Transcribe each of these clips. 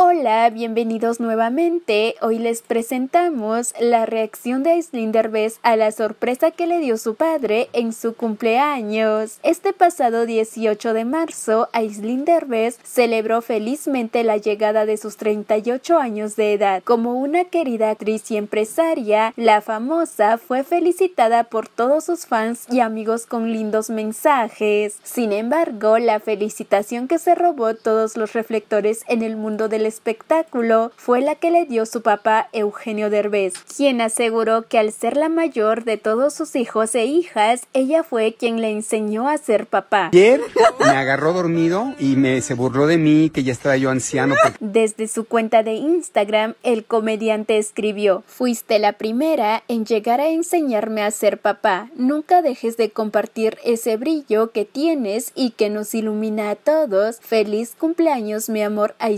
Hola, bienvenidos nuevamente. Hoy les presentamos la reacción de Aislinn Derbez a la sorpresa que le dio su padre en su cumpleaños. Este pasado 18 de marzo, Aislinn Derbez celebró felizmente la llegada de sus 38 años de edad. Como una querida actriz y empresaria, la famosa fue felicitada por todos sus fans y amigos con lindos mensajes. Sin embargo, la felicitación que se robó todos los reflectores en el mundo del espectáculo fue la que le dio su papá Eugenio Derbez, quien aseguró que al ser la mayor de todos sus hijos e hijas, ella fue quien le enseñó a ser papá. me agarró dormido y me se burló de mí que ya estaba yo anciano. Desde su cuenta de Instagram, el comediante escribió: "Fuiste la primera en llegar a enseñarme a ser papá. Nunca dejes de compartir ese brillo que tienes y que nos ilumina a todos. Feliz cumpleaños, mi amor, a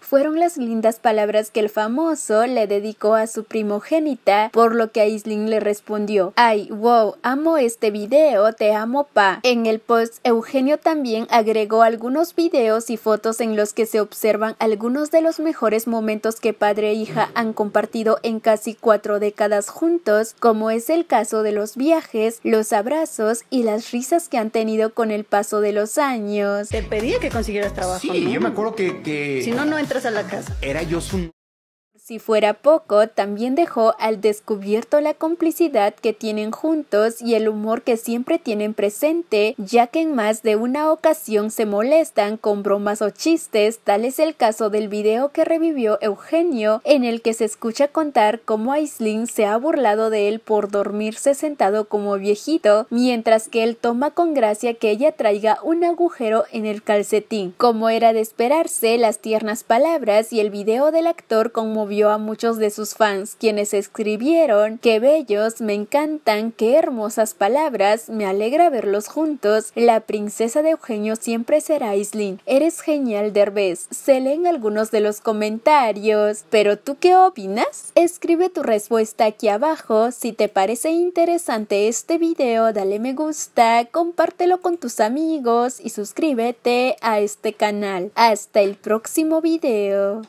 fueron las lindas palabras que el famoso le dedicó a su primogénita, por lo que Aisling le respondió, ay, wow, amo este video, te amo pa. En el post, Eugenio también agregó algunos videos y fotos en los que se observan algunos de los mejores momentos que padre e hija han compartido en casi cuatro décadas juntos, como es el caso de los viajes, los abrazos y las risas que han tenido con el paso de los años. Te pedía que consiguieras trabajo. Sí, yo me acuerdo que, no, no entras a la casa. Era yo su si fuera poco, también dejó al descubierto la complicidad que tienen juntos y el humor que siempre tienen presente, ya que en más de una ocasión se molestan con bromas o chistes, tal es el caso del video que revivió Eugenio, en el que se escucha contar cómo Aisling se ha burlado de él por dormirse sentado como viejito, mientras que él toma con gracia que ella traiga un agujero en el calcetín. Como era de esperarse, las tiernas palabras y el video del actor conmovió a muchos de sus fans, quienes escribieron que bellos, me encantan, qué hermosas palabras, me alegra verlos juntos, la princesa de Eugenio siempre será Islin, eres genial Derbez, se leen algunos de los comentarios, pero ¿tú qué opinas? Escribe tu respuesta aquí abajo, si te parece interesante este video dale me gusta, compártelo con tus amigos y suscríbete a este canal. Hasta el próximo video.